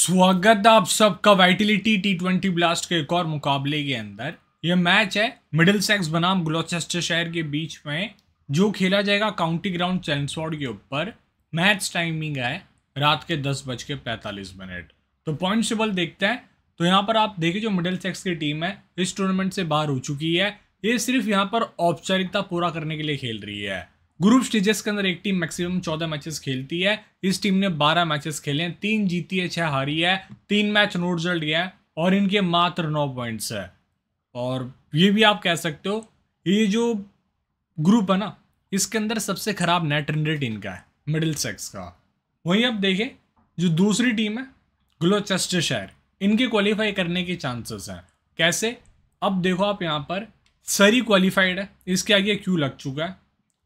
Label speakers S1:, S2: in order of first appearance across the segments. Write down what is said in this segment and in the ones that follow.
S1: स्वागत है आप सबका वाइटिलिटी टी ट्वेंटी ब्लास्ट के एक और मुकाबले के अंदर यह मैच है मिडिल सेक्स बनाम ग्लोचेस्टर शहर के बीच में जो खेला जाएगा काउंटी ग्राउंड चैंसोड के ऊपर मैच टाइमिंग है रात के दस बज के पैंतालीस मिनट तो पॉइंट टेबल देखते हैं तो यहाँ पर आप देखिए जो मिडिल सेक्स की टीम है इस टूर्नामेंट से बाहर हो चुकी है ये सिर्फ यहाँ पर औपचारिकता पूरा करने के लिए खेल रही है ग्रुप स्टेजेस के अंदर एक टीम मैक्सिमम चौदह मैचेस खेलती है इस टीम ने बारह मैचेस खेले हैं तीन जीती है छह हारी है तीन मैच नो रिजल्ट गया है और इनके मात्र नौ पॉइंट्स है और ये भी आप कह सकते हो ये जो ग्रुप है ना इसके अंदर सबसे खराब नेट रेट इनका है मिडिल सेक्स का वहीं अब देखें जो दूसरी टीम है ग्लोचेस्टर शहर इनके क्वालिफाई करने के चांसेस हैं कैसे अब देखो आप यहाँ पर सरी क्वालिफाइड है इसके आगे क्यों लग चुका है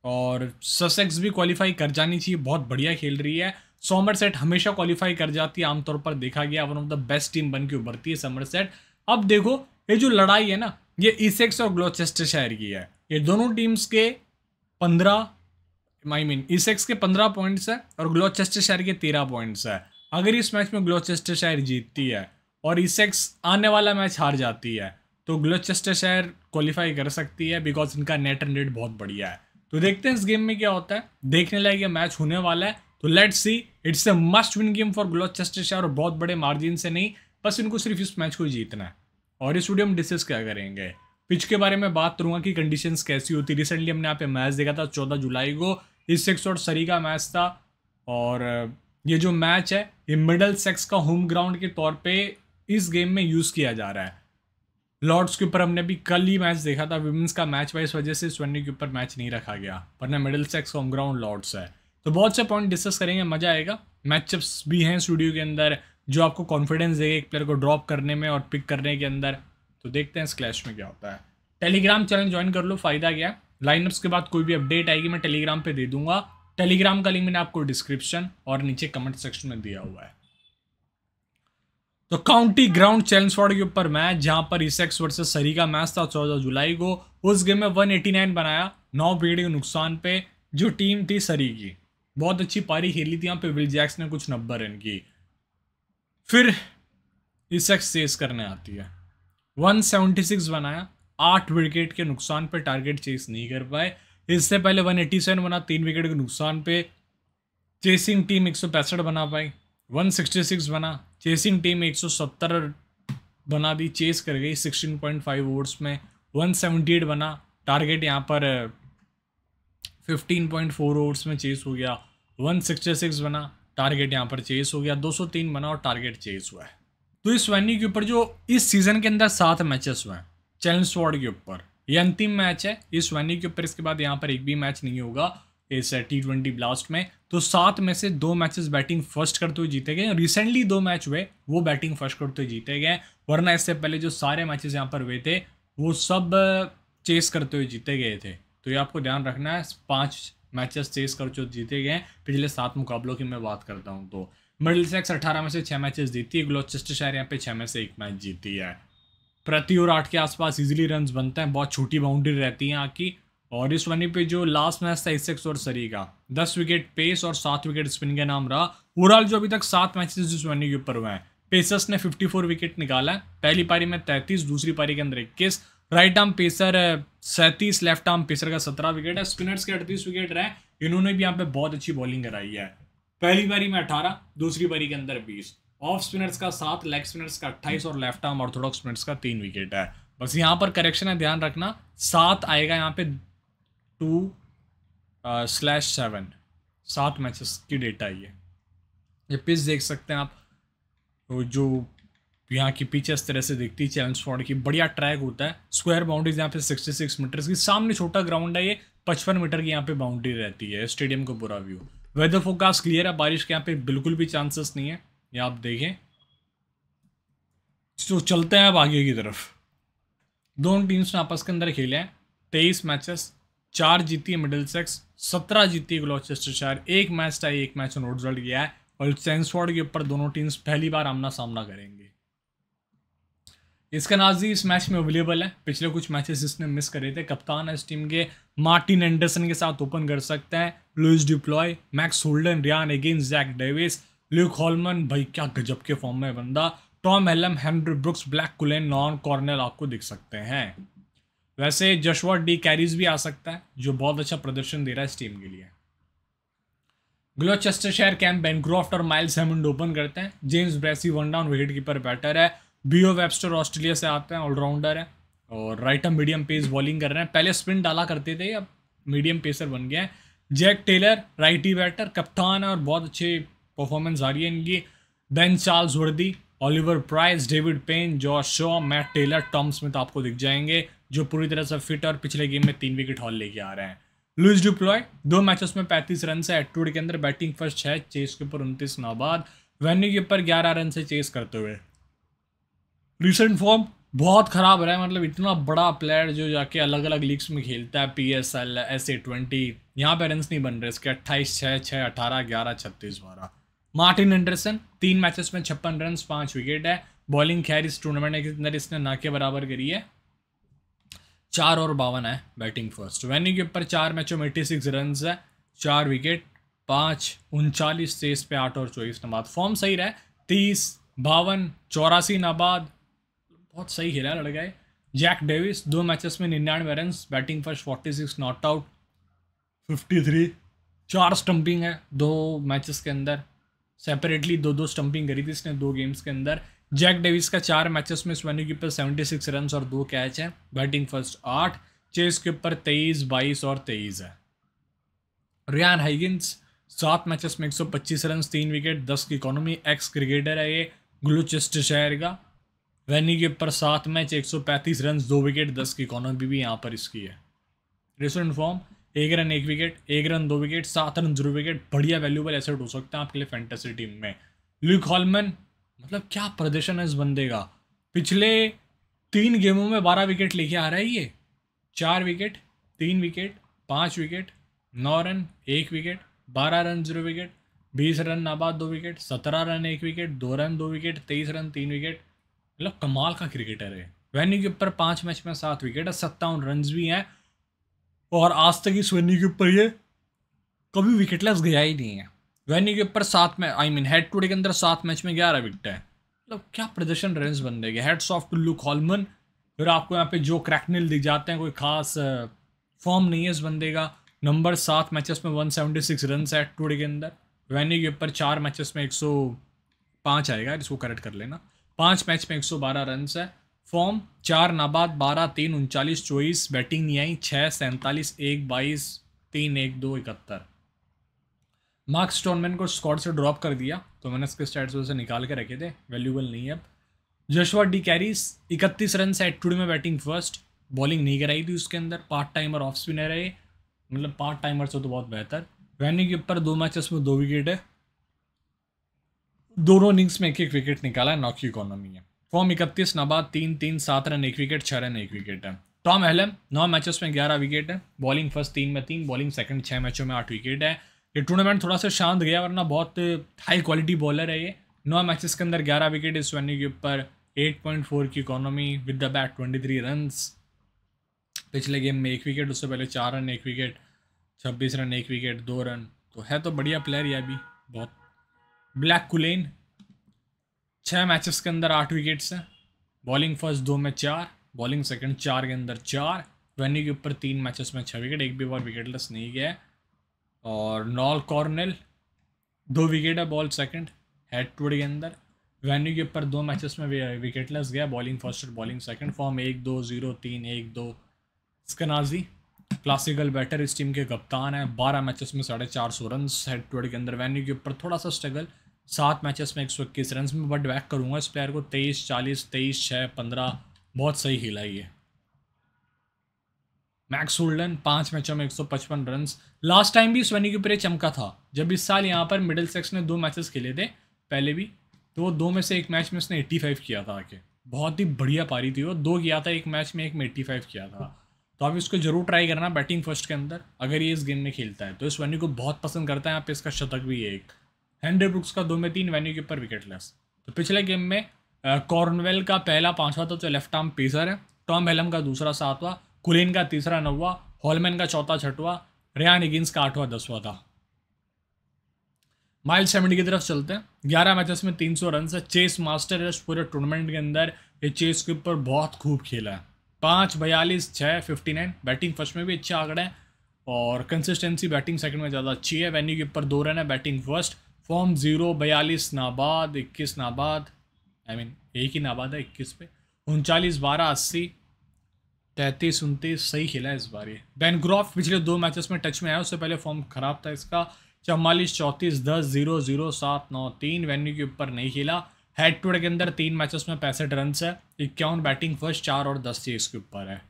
S1: और ससेक्स भी क्वालिफाई कर जानी चाहिए बहुत बढ़िया खेल रही है सोमर सेट हमेशा क्वालिफाई कर जाती है आमतौर पर देखा गया one of the best team बन के उभरती है समर सेट अब देखो ये जो लड़ाई है ना ये ईसेक्स और ग्लोचेस्टर शहर की है ये दोनों टीम्स के पंद्रह आई मीन ईसेक्स के पंद्रह पॉइंट्स है और ग्लोचेस्टर शहर के तेरह पॉइंट्स है अगर इस मैच में ग्लोचेस्टर शहर जीतती है और ईसेक्स आने वाला मैच हार जाती है तो ग्लोचेस्टर शहर क्वालिफाई कर सकती है बिकॉज इनका नेट रेट बहुत बढ़िया है तो देखते हैं इस गेम में क्या होता है देखने लायक ये मैच होने वाला है तो let's see it's a must win game for Gloucester और बहुत बड़े मार्जिन से नहीं बस इनको सिर्फ इस मैच को जीतना है और इस वीडियो हम डिस्कस क्या करेंगे पिच के बारे में बात करूँगा कि कंडीशंस कैसी होती रिसेंटली हमने यहाँ पे मैच देखा था चौदह जुलाई को इस सेक्स और सरी का मैच था और ये जो मैच है ये मिडल सेक्स का होम ग्राउंड के तौर पे इस गेम में यूज़ किया जा रहा है लॉर्ड्स के ऊपर हमने भी कल ही मैच देखा था वुमेंस का मैच वाइस वजह से इस वनडे के ऊपर मैच नहीं रखा गया वरना Middlesex home ground Lord's है तो बहुत से पॉइंट डिस्कस करेंगे मजा आएगा मैचअप्स भी हैं स्टूडियो के अंदर जो आपको कॉन्फिडेंस देगा एक प्लेयर को ड्रॉप करने में और पिक करने के अंदर तो देखते हैं इस क्लैश में क्या होता है टेलीग्राम चैनल ज्वाइन कर लो फ़ायदा क्या लाइनअप्स के बाद कोई भी अपडेट आएगी मैं टेलीग्राम पर दे दूंगा टेलीग्राम का लिंक मैंने आपको डिस्क्रिप्शन और नीचे कमेंट सेक्शन में दिया हुआ है तो काउंटी ग्राउंड चैलेंसफॉर्ड के ऊपर मैच जहां पर इसेक्स वर्सेस सरी का मैच था चौदह जुलाई को उस गेम में 189 बनाया नौ विकेट के नुकसान पे जो टीम थी सरी की बहुत अच्छी पारी खेली थी यहाँ पे विल जैक्स ने कुछ नब्बे रन की फिर इसेक्स चेस करने आती है 176 बनाया आठ विकेट के नुकसान पे टारगेट चेस नहीं कर पाए इससे पहले 187 बना तीन विकेट के नुकसान पे चेसिंग टीम एक बना पाई सिक्स बना चेसिंग टीम सत्तर बना दी चेस कर गई सिक्सटीन पॉइंट फाइव ओवर्स में वन सेवेंटी एट बना टारगेट यहाँ पर फिफ्टीन पॉइंट फोर ओवर्स में चेस हो गया वन सिक्सटी सिक्स बना टारगेट यहाँ पर चेस हो गया दो सौ तीन बना और टारगेट चेस हुआ है तो इस वेन्यू के ऊपर जो इस सीज़न के अंदर सात मैचेस हुए हैं चैलेंज वॉर्ड के ऊपर ये अंतिम मैच है इस वेन्यू के ऊपर इसके बाद यहाँ पर एक भी मैच नहीं होगा इस टी ट्वेंटी ब्लास्ट में तो सात में से दो मैचेस बैटिंग फर्स्ट करते हुए जीते गए रिसेंटली दो मैच हुए वो बैटिंग फर्स्ट करते हुए जीते गए वरना इससे पहले जो सारे मैचेस यहाँ पर हुए थे वो सब चेस करते हुए जीते गए थे तो ये आपको ध्यान रखना है पाँच मैचेस चेस कर जो जीते गए पिछले सात मुकाबलों की मैं बात करता हूँ तो मिडिल सेक्स अठारह में से छः मैचेस जीती है ग्लोचेस्टर शायर यहाँ पे छः में से एक मैच जीती है प्रति और आठ के आसपास इजीली रन बनते हैं बहुत छोटी बाउंड्री रहती है यहाँ की और इस वनी पे जो लास्ट मैच था एसेक्स और सरी का दस विकेट पेस और सात विकेट स्पिन का नाम रहा ओवरऑल जो अभी तक सात मैचेस इस वनी के ऊपर हुए हैं पेसर्स ने 54 विकेट निकाला पहली पारी में 33 दूसरी पारी के अंदर 21 राइट आर्म पेसर सैंतीस लेफ्ट आर्म पेसर का 17 विकेट है स्पिनर्स के अड़तीस विकेट रहे इन्होंने भी यहाँ पे बहुत अच्छी बॉलिंग कराई है पहली पारी में अठारह दूसरी पारी के अंदर बीस ऑफ स्पिनर्स का सात लेग स्पिनर्स का अट्ठाईस और लेफ्ट आर्म ऑर्थोडॉक्स स्पिनर्स का तीन विकेट है बस यहाँ पर करेक्शन है ध्यान रखना सात आएगा यहाँ पे टू स्लैश सेवन सात मैचेस की डेटा ये ये पिच देख सकते हैं आप तो जो यहाँ की पिच इस तरह से दिखती है चैलेंज फॉर्ड की बढ़िया ट्रैक होता है स्क्वायर बाउंड्रीज यहाँ पे सिक्स मीटर की सामने छोटा ग्राउंड है ये पचपन मीटर की यहाँ पे बाउंड्री रहती है स्टेडियम का बुरा व्यू वेदर फोकास्ट क्लियर है बारिश के यहाँ पे बिल्कुल भी चांसेस नहीं है ये आप देखें तो चलते हैं अब आगे की तरफ दोनों टीम्स ने आपस के अंदर खेले हैं तेईस मैचेस चार जीती है मिडल सेक्स सत्रह जीती है शायर एक मैच टाई एक मैच उन्होंने रिजल्ट गया है और सेंसफोर्ड के ऊपर दोनों टीम्स पहली बार आमना सामना करेंगे इसका नाजी इस मैच में अवेलेबल है पिछले कुछ मैचेस इसने मिस करे थे कप्तान है इस टीम के मार्टिन एंडरसन के साथ ओपन कर सकते हैं Lewis Du Plooy Max Holden Ryan against Jack Davies Luke Hollman भाई क्या गजब के फॉर्म में बंदा Tom Helm Henry Brookes Blake Cullen non corner आपको दिख सकते हैं वैसे जशवा डी कैरीज भी आ सकता है जो बहुत अच्छा प्रदर्शन दे रहा है इस टीम के लिए ग्लोचेस्टर शहर कैंप बेनक्रॉफ्ट और माइल्स हेमंड ओपन करते हैं James Bracey one down wicket keeper batter है बीओ वेबस्टर ऑस्ट्रेलिया से आते हैं ऑलराउंडर है और राइट हम मीडियम पेस बॉलिंग कर रहे हैं पहले स्पिन डाला करते थे अब मीडियम पेसर बन गया है जैक टेलर राइटी बैटर कप्तान है और बहुत अच्छी परफॉर्मेंस आ रही है इनकी Ben Charlesworth Oliver Price David Payne George Shaw Matt Taylor Tom Smith आपको दिख जाएंगे जो पूरी तरह से फिट और पिछले गेम में तीन विकेट हॉल लेके आ रहे हैं लुइस डिप्लॉय दो मैचेस में पैंतीस रन से एटवुड के अंदर बैटिंग फर्स्ट है चेस के ऊपर उनतीस नाबाद वेन्यू के ऊपर ग्यारह रन से चेस करते हुए रिसेंट फॉर्म बहुत ख़राब रहा है मतलब इतना बड़ा प्लेयर जो जाके अलग अलग लीग्स में खेलता है P S L S A twenty यहाँ पे रन नहीं बन रहे इसके अट्ठाईस छः छः अठारह ग्यारह छत्तीस बारह मार्टिन एंडरसन तीन मैचेस में छप्पन रन पाँच विकेट है बॉलिंग खैर इस टूर्नामेंट के अंदर इसने ना के बराबर करी है चार और बावन है बैटिंग फर्स्ट वेन्यू के ऊपर चार मैचों में एट्टी सिक्स रन है चार विकेट पाँच उनचालीस तेईस पे आठ और चौबीस नबाद फॉर्म सही रहा तीस बावन चौरासी नबाद बहुत सही खेला लड़का है जैक डेविस दो मैचेस में निन्यानवे run batting first forty six not out fifty three चार स्टंपिंग है दो मैचेस के अंदर सेपरेटली दो दो स्टंपिंग करी थी इसने दो गेम्स के अंदर जैक डेविस का चार मैचेस में स्वेन्यू के ऊपर सेवेंटी सिक्स रन और दो कैच है बैटिंग फर्स्ट आठ चेस के ऊपर तेईस बाईस और तेईस है रियान हाइगिंस सात मैचेस में एक सौ पच्चीस रन तीन विकेट दस की इकोनॉमी एक्स क्रिकेटर है ये ग्लूचेस्ट शहर का वैनी के ऊपर सात मैच एक सौ पैंतीस रन दो विकेट दस की इकोनॉमी भी यहाँ पर इसकी है रिसेंट फॉर्म एक रन एक विकेट एक रन दो विकेट सात रन जीरो विकेट बढ़िया वैल्यूबल एसेट हो सकता है आपके लिए फैंटेसी टीम में लुक हॉलमैन मतलब क्या प्रदर्शन है इस बंदे का पिछले तीन गेमों में बारह विकेट लेके आ रहा है ये चार विकेट तीन विकेट पाँच विकेट नौ रन एक विकेट बारह रन जीरो विकेट बीस रन नाबाद दो विकेट सत्रह रन एक विकेट दो रन दो विकेट तेईस रन तीन विकेट मतलब कमाल का क्रिकेटर है वेन्यू के ऊपर पाँच मैच में सात विकेट है सत्तावन रन भी हैं और आज तक इस वेन्यू के ऊपर ये कभी विकेटलेस गया ही नहीं है वेन्यू के ऊपर सात में आई मीन हेड टू के अंदर सात मैच में ग्यारह विकेट है मतलब क्या प्रदर्शन रन बन रहे head soft to Luke Hollman फिर आपको यहाँ पे जो क्रैकनिल दिख जाते हैं कोई खास फॉर्म नहीं है इस बंदे का नंबर सात मैचेस में वन सेवेंटी सिक्स रन है टूडे के अंदर वेन्यू के ऊपर चार मैचेस में एक सौ पाँच आएगा इसको करेक्ट कर लेना पाँच मैच में एक सौ बारह रन है फॉर्म चार नाबाद बारह तीन उनचालीस चौबीस बैटिंग नहीं आई छः सैंतालीस एक बाईस तीन एक दो इकहत्तर मार्क स्टोनमैन को स्कॉट से ड्रॉप कर दिया तो मैंने इसके स्टैट्स उसे निकाल के रखे थे वैल्यूबल नहीं है अब जशवा डी कैरीस इकतीस रन से एटीट्यूड में बैटिंग फर्स्ट बॉलिंग नहीं कराई थी उसके अंदर पार्ट टाइमर ऑफ स्पिनर है मतलब पार्ट टाइमर से तो बहुत बेहतर रैनी के ऊपर दो मैचेस में दो विकेट है दोनों इनिंग्स में एक एक विकेट निकाला है नॉकी इकोनॉमी है फॉर्म इकतीस नबाद तीन तीन सात रन एक विकेट छः रन एक विकेट है टॉम एहलम नौ मैचेस में ग्यारह विकेट है बॉलिंग फर्स्ट तीन में तीन बॉलिंग सेकंड छः मैचों में आठ विकेट है ये टूर्नामेंट थोड़ा सा शांत गया वरना बहुत हाई क्वालिटी बॉलर है ये नौ मैचेस के अंदर ग्यारह विकेट इस वेन्यू के ऊपर एट पॉइंट फोर की economy with the bat twenty three run पिछले गेम में एक विकेट उससे पहले चार रन एक विकेट छब्बीस रन एक विकेट दो रन तो है तो बढ़िया प्लेयर यह भी बहुत ब्लैक कुलेन छः मैचेस के अंदर आठ विकेट्स हैं बॉलिंग फर्स्ट दो में चार बॉलिंग सेकंड चार के अंदर चार वेन्यू के ऊपर तीन मैचेस में छः विकेट एक भी बार लेस नहीं गया है और नॉल कॉर्नल दो विकेट है बॉल सेकंड हेड टूड के अंदर वेन्यू के ऊपर दो मैचेस में लेस गया बॉलिंग फर्स्ट और बॉलिंग सेकंड फॉर्म एक दो जीरो तीन एक दो स्कनाजी क्लासिकल बैटर इस टीम के कप्तान हैं बारह मैचेस में साढ़े चार सौ रन हेड टूड के अंदर वेन्यू के ऊपर थोड़ा सा स्ट्रगल सात मैचेस में एक सौ इक्कीस रन में बट बैक करूँगा इस प्लेयर को तेईस चालीस तेईस छः पंद्रह बहुत सही हिला ये मैक्स होल्डन पाँच मैचों में एक सौ पचपन रन लास्ट टाइम भी स्वनी के ऊपर चमका था जब इस साल यहाँ पर मिडिल सेक्स ने दो मैचेस खेले थे पहले भी तो वो दो में से एक मैच में उसने एट्टी फाइव किया था आके बहुत ही बढ़िया पारी थी वो दो किया था एक मैच में एक में एट्टी फाइव किया था तो आप इसको जरूर ट्राई करना बैटिंग फर्स्ट के अंदर अगर ये इस गेम में खेलता है तो इस वनी को बहुत पसंद करता है यहाँ पे इसका शतक भी है एक हेंडर ब्रुक्स का दो में तीन वेन्यू के ऊपर विकेट लेस तो पिछले गेम में कॉर्नवेल का पहला पांचवा तो जो लेफ्ट आर्म पेसर है टॉम हेलम का दूसरा सातवा कुलिन का तीसरा नौवा हॉलमैन का चौथा छठवा रेयान इगिन्स का आठवा दसवा था माइल सेवेंटी की तरफ चलते हैं ग्यारह मैचेस में तीन सौ रन से चेस मास्टर है पूरे टूर्नामेंट के अंदर ये चेस के ऊपर बहुत खूब खेला है पाँच बयालीस छः फिफ्टी नाइन बैटिंग फर्स्ट में भी अच्छे आंकड़े हैं और कंसिस्टेंसी बैटिंग सेकंड में ज़्यादा अच्छी है वेन्यू के ऊपर दो रन है बैटिंग फर्स्ट फॉर्म ज़ीरो बयालीस नाबाद इक्कीस नाबाद आई मीन एक ही नाबाद है इक्कीस पे उनचालीस बारह अस्सी तैंतीस उनतीस सही खेला है इस बार ये ग्रॉफ पिछले दो मैचेस में टच में आया उससे पहले फॉर्म ख़राब था इसका चवालीस चौंतीस दस जीरो जीरो सात नौ तीन वेन्यू के ऊपर नहीं खेला हेड टू हेड के अंदर तीन मैचेस में पैंसठ रन है इक्यावन बैटिंग फर्स्ट चार और दस चीज़ के ऊपर है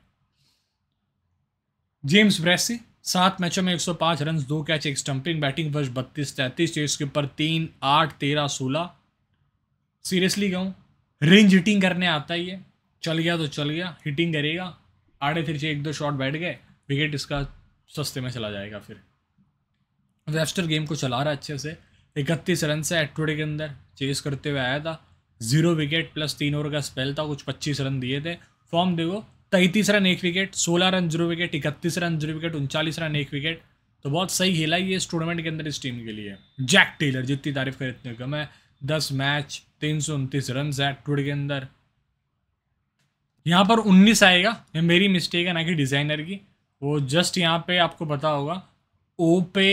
S1: जेम्स ब्रेसी सात मैचों में 105 रन दो कैच एक स्टंपिंग बैटिंग वर्ष बत्तीस तैंतीस चेस तो के ऊपर तीन आठ तेरह सोलह सीरियसली कहूँ रेंज हिटिंग करने आता ही है चल गया तो चल गया हिटिंग करेगा आड़े तिरछे एक दो शॉट बैठ गए विकेट इसका सस्ते में चला जाएगा फिर वेस्टर गेम को चला रहा अच्छे से इकतीस रन से एटोडे के अंदर चेस करते हुए आया था जीरो विकेट प्लस तीन ओवर का स्पेल था कुछ पच्चीस रन दिए थे फॉर्म देखो तैंतीस रन एक विकेट सोलह रन जीरो विकेट इकतीस रन जीरो विकेट उनचालीस रन एक विकेट तो बहुत सही खेला ये इस टूर्नामेंट के अंदर इस टीम के लिए जैक टेलर जितनी तारीफ करे इतने कम है दस मैच तीन सौ उनतीस रन है टूर के अंदर यहाँ पर उन्नीस आएगा ये मेरी मिस्टेक है ना कि डिज़ाइनर की वो जस्ट यहाँ पे आपको पता होगा ओ पे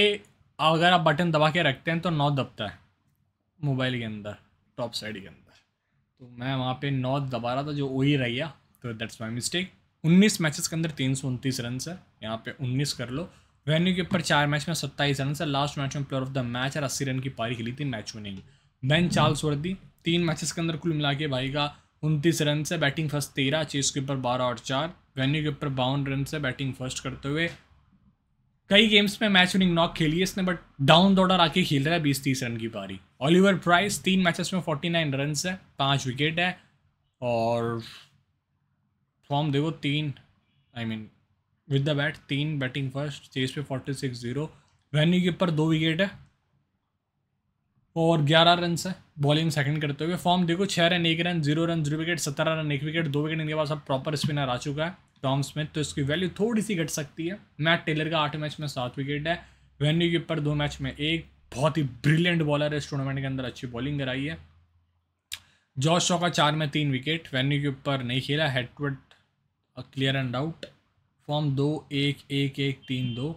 S1: अगर आप बटन दबा के रखते हैं तो नौ दबता है मोबाइल के अंदर टॉप साइड के अंदर तो मैं वहाँ पे नौ दबा रहा था जो ओ ही रह गया तो दैट्स माई मिस्टेक उन्नीस मैचेस के अंदर तीन सौ उनतीस रन है यहाँ पे उन्नीस कर लो वेन्यू के ऊपर चार मैच में सत्ताईस रन है लास्ट मैच में प्लेयर ऑफ द मैच और अस्सी रन की पारी खेली थी मैच में नहीं देन चार्ल्स वर्दी तीन मैचेस के अंदर कुल मिला के भाई का उनतीस रन से बैटिंग फर्स्ट तेरह चेस के ऊपर बारह और चार वेन्यू के ऊपर बावन रन से बैटिंग फर्स्ट करते हुए कई गेम्स में मैच विनिंग नॉक खेली है इसने बट डाउन दौड़र आके खेल रहा है बीस तीस रन की पारी ऑलिवर प्राइस तीन मैचेस में फोर्टी नाइन रन है पाँच विकेट है और फॉर्म देखो तीन I mean with the bat तीन बैटिंग फर्स्ट चेस पे फोर्टी सिक्स जीरो वेन्यू के ऊपर दो विकेट है और ग्यारह रन है बॉलिंग सेकंड करते हुए फॉर्म देखो छः रन एक run zero run zero wicket सत्रह रन एक विकेट दो विकेट इनके पास अब प्रॉपर स्पिनर आ चुका है टॉम स्मिथ तो इसकी वैल्यू थोड़ी सी घट सकती है मैट टेलर का आठ मैच में सात विकेट है वेन्यू के ऊपर दो मैच में एक बहुत ही ब्रिलियंट बॉलर है इस टूर्नामेंट के अंदर अच्छी बॉलिंग कराई है जॉर्ज शॉ का चार में तीन विकेट वेन्यू के ऊपर नहीं खेला हेडवर्ड क्लियर एंड आउट फॉर्म दो एक एक एक तीन दो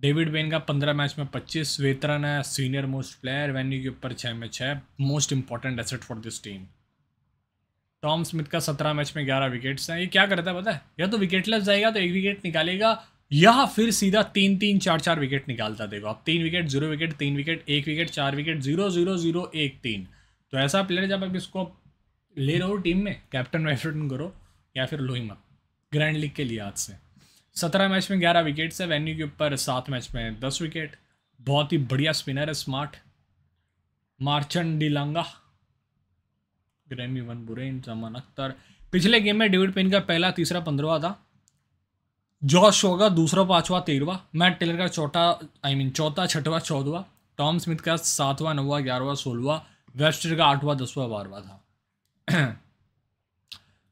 S1: डेविड बेन का पंद्रह मैच में पच्चीस वेतरन है सीनियर मोस्ट प्लेयर वेन्यू के ऊपर छः में छः most important asset for this team Tom Smith का सत्रह मैच में ग्यारह विकेट्स हैं ये क्या करता है पता है या तो विकेट लेस जाएगा तो एक विकेट निकालेगा या फिर सीधा तीन तीन चार चार विकेट निकालता देखो आप तीन विकेट जीरो विकेट तीन विकेट एक विकेट चार विकेट जीरो जीरो जीरो एक तीन तो ऐसा प्लेयर जब आप इसको ले रहो टीम में कैप्टन वैप्टन करो या फिर लोहिमा ग्रैंड लीग के लिए आज से सत्रह मैच में ग्यारह विकेट है वेन्यू के ऊपर सात मैच में दस विकेट बहुत ही बढ़िया स्पिनर है smart Marchant de Lange Graeme van Buuren Zaman Akhtar पिछले गेम में डेविड पेन का पहला तीसरा पंद्रवा था जॉश होगा दूसरा पांचवा तेरहवा मैट टेलर का चौथा आई मीन चौथा छठवा चौदवा टॉम स्मिथ का सातवां नौवा ग्यारहवा सोलहवा वेस्टर का आठवां दसवां बारवा था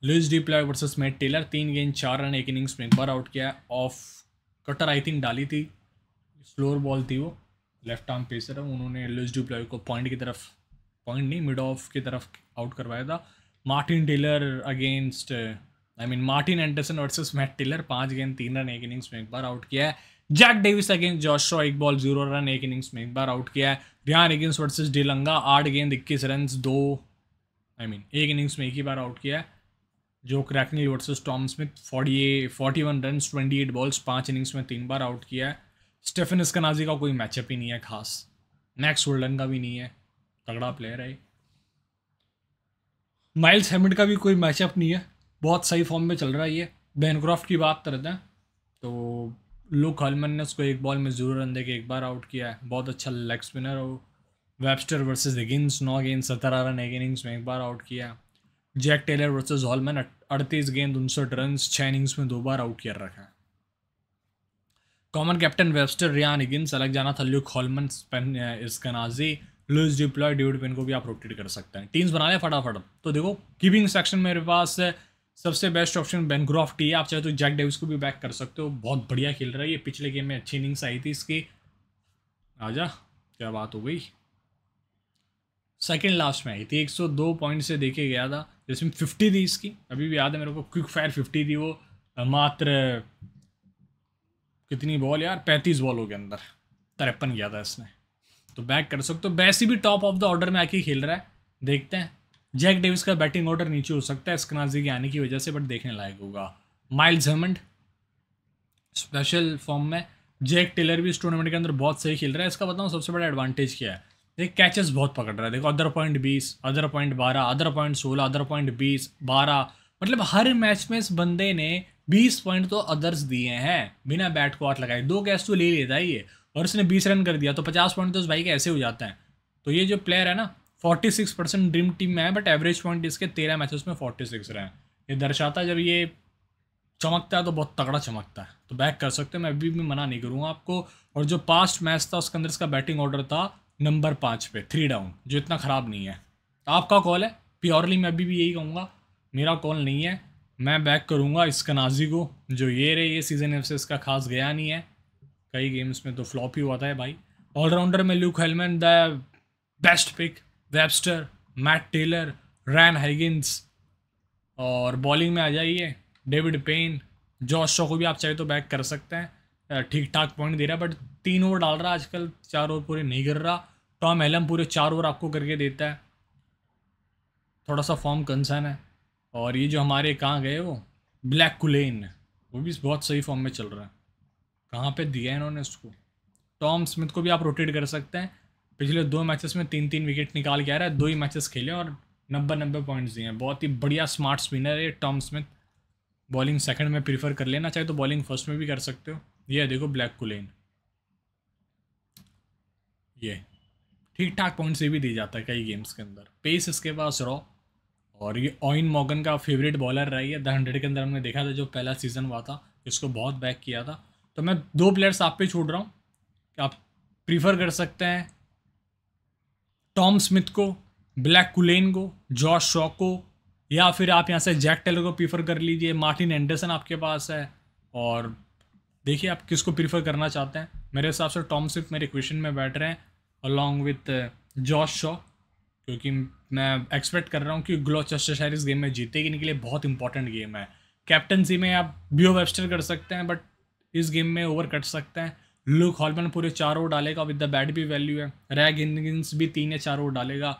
S1: Lewis Du Plooy versus Matt Taylor तीन गेंद चार रन एक इनिंग्स में एक बार आउट किया ऑफ कटर आई थिंक डाली थी स्लोअर बॉल थी वो लेफ्ट आर्म पेसर है उन्होंने लुइस डिप्लॉय को पॉइंट की तरफ पॉइंट नहीं मिड ऑफ की तरफ आउट करवाया था Martin Taylor against I mean Martin Andersson versus Matt Taylor पाँच गेंद तीन रन एक इनिंग्स में एक बार आउट किया है जैक डेविस अगेंस्ट जॉशो एक बॉल जीरो रन एक इनिंग्स में एक बार आउट किया है रिहान अगेंस्ट वर्सेस डिलंगा आठ गेंद इक्कीस रन दो आई मीन एक इनिंग्स में एक ही बार आउट किया है जो Cracknell versus Tom Smith forty forty one run twenty eight balls पाँच इनिंग्स में तीन बार आउट किया है स्टेफन स्कनाजी का कोई मैचअप ही नहीं है खास मैक्स होल्डन का भी नहीं है तगड़ा प्लेयर है माइल्स हेमिड का भी कोई मैचअप नहीं है बहुत सही फॉर्म में चल रहा है ये बैनक्रॉफ्ट की बात करते हैं तो लुक हलमन ने उसको एक बॉल में ज़रूर रन दे के एक बार आउट किया है बहुत अच्छा लेग स्पिनर हो वेबस्टर वर्सेस हिगिंस नौ गेंद सत्रह रन एक इनिंग्स में एक बार आउट किया है जैक टेलर वर्सेस हॉलमैन अड़तीस गेंद उनसठ रन छः इनिंग्स में दो बार आउट कर रखा है common captain Webster Ryan Higgins अलग जाना था ल्यूक हॉलमन स्पेन इसकनाजी लुइस डिप्लॉय डेविड पेन को भी आप रोटेट कर सकते हैं टीम्स बना लें फटाफट तो देखो कीपिंग सेक्शन मेरे पास सबसे बेस्ट ऑप्शन बैनग्रॉफ्ट ही है आप चाहे तो जैक डेविस को भी बैक कर सकते हो बहुत बढ़िया खेल रहा है ये पिछले गेम में अच्छी इनिंग्स आई थी इसकी आजा क्या बात हो गई सेकेंड लास्ट में आई थी एक सौ दो पॉइंट से देखे गया था जिसमें फिफ्टी थी इसकी अभी भी याद है मेरे को क्विक फायर फिफ्टी थी वो मात्र कितनी बॉल यार पैंतीस बॉलों के अंदर तिरपन गया था इसने तो बैक कर सकते हो वैसे भी टॉप ऑफ द ऑर्डर में आके खेल रहा है देखते हैं जैक डेविस का बैटिंग ऑर्डर नीचे हो सकता है स्कनाजी के आने की वजह से बट देखने लायक होगा माइल्स हेमंड स्पेशल फॉर्म में जैक टेलर भी इस टूर्नामेंट के अंदर बहुत सही खेल रहा है इसका बताऊँ सबसे बड़ा एडवांटेज क्या है देख कैचेस बहुत पकड़ रहा है देखो अदर पॉइंट बीस अदर पॉइंट बारह अदर पॉइंट सोलह अदर पॉइंट बीस बारह मतलब हर मैच में इस बंदे ने बीस पॉइंट तो अदर्स दिए हैं बिना बैट को हाथ लगाए दो कैच तो ले लेता ही है और उसने बीस रन कर दिया तो पचास पॉइंट तो उस भाई के ऐसे हो जाते हैं तो ये जो प्लेयर है ना forty six percent dream team में है बट एवरेज पॉइंट इसके तेरह मैचेस में फोर्टी सिक्स रहे हैं ये दर्शाता है जब ये चमकता है तो बहुत तगड़ा चमकता है तो बैक कर सकते हैं मैं अभी भी मना नहीं करूँगा आपको और जो पास्ट मैच था उसके अंदर इसका बैटिंग ऑर्डर था नंबर पाँच पे थ्री डाउन जो इतना ख़राब नहीं है आपका कॉल है प्योरली मैं अभी भी यही कहूँगा मेरा कॉल नहीं है मैं बैक करूँगा इस कनाजी को जो ये रहे ये सीज़न एफ से इसका खास गया नहीं है कई गेम्स में तो फ्लॉप ही हुआ था भाई ऑलराउंडर में Luke Hollman the best pick Webster Matt Taylor Ryan Higgins और बॉलिंग में आ जाइए डेविड पेन जॉश शो को भी आप चाहे तो बैक कर सकते हैं ठीक ठाक पॉइंट दे रहा है बट तीन ओवर डाल रहा है आजकल चार ओवर पूरे नहीं कर रहा टॉम एलम पूरे चार ओवर आपको करके देता है थोड़ा सा फॉर्म कंसर्न है और ये जो हमारे कहाँ गए वो ब्लैक कुलेन वो भी बहुत सही फॉर्म में चल रहा है कहाँ पे दिया है इन्होंने उसको टॉम स्मिथ को भी आप रोटेट कर सकते हैं पिछले दो मैचेस में तीन तीन विकेट निकाल के आ रहा है दो ही मैचेस खेले और नब्बे नब्बे पॉइंट्स दिए हैं बहुत ही बढ़िया स्मार्ट स्पिनर है टॉम स्मिथ बॉलिंग सेकंड में प्रीफर कर लेना चाहे तो बॉलिंग फर्स्ट में भी कर सकते हो ये है देखो ब्लैक कुलेन ये ठीक ठाक पॉइंट्स ये भी दिया जाता है कई गेम्स के अंदर पेस इसके पास रॉ और ये ऑइन मॉगन का फेवरेट बॉलर रही है द हंड्रेड के अंदर हमने देखा था जो पहला सीजन हुआ था इसको बहुत बैक किया था तो मैं दो प्लेयर्स आप पे छोड़ रहा हूँ आप प्रीफर कर सकते हैं टॉम स्मिथ को ब्लैक कुलेन को जॉर्ज शॉक को या फिर आप यहाँ से जैक टेलर को प्रीफर कर लीजिए मार्टिन एंडरसन आपके पास है और देखिए आप किसको प्रीफर करना चाहते हैं मेरे हिसाब से टॉम स्मिथ मेरे क्वेश्चन में बैठ रहे हैं अलॉन्ग विथ जॉश शॉ क्योंकि मैं एक्सपेक्ट कर रहा हूँ कि ग्लोचेस्टर इस गेम में कि इनके लिए बहुत इंपॉर्टेंट गेम है कैप्टनसी में आप बियो वेबस्टर कर सकते हैं बट इस गेम में ओवर कट सकते हैं लुक हॉलमैन पूरे चार ओवर डालेगा विद द बैट भी वैल्यू है रैग इनिंग्स भी तीन या चार ओवर डालेगा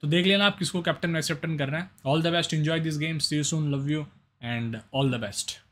S1: तो देख लेना आप किसको कैप्टन एक्सेप्टन कर रहे हैं all the best enjoy this game see soon love you and all the best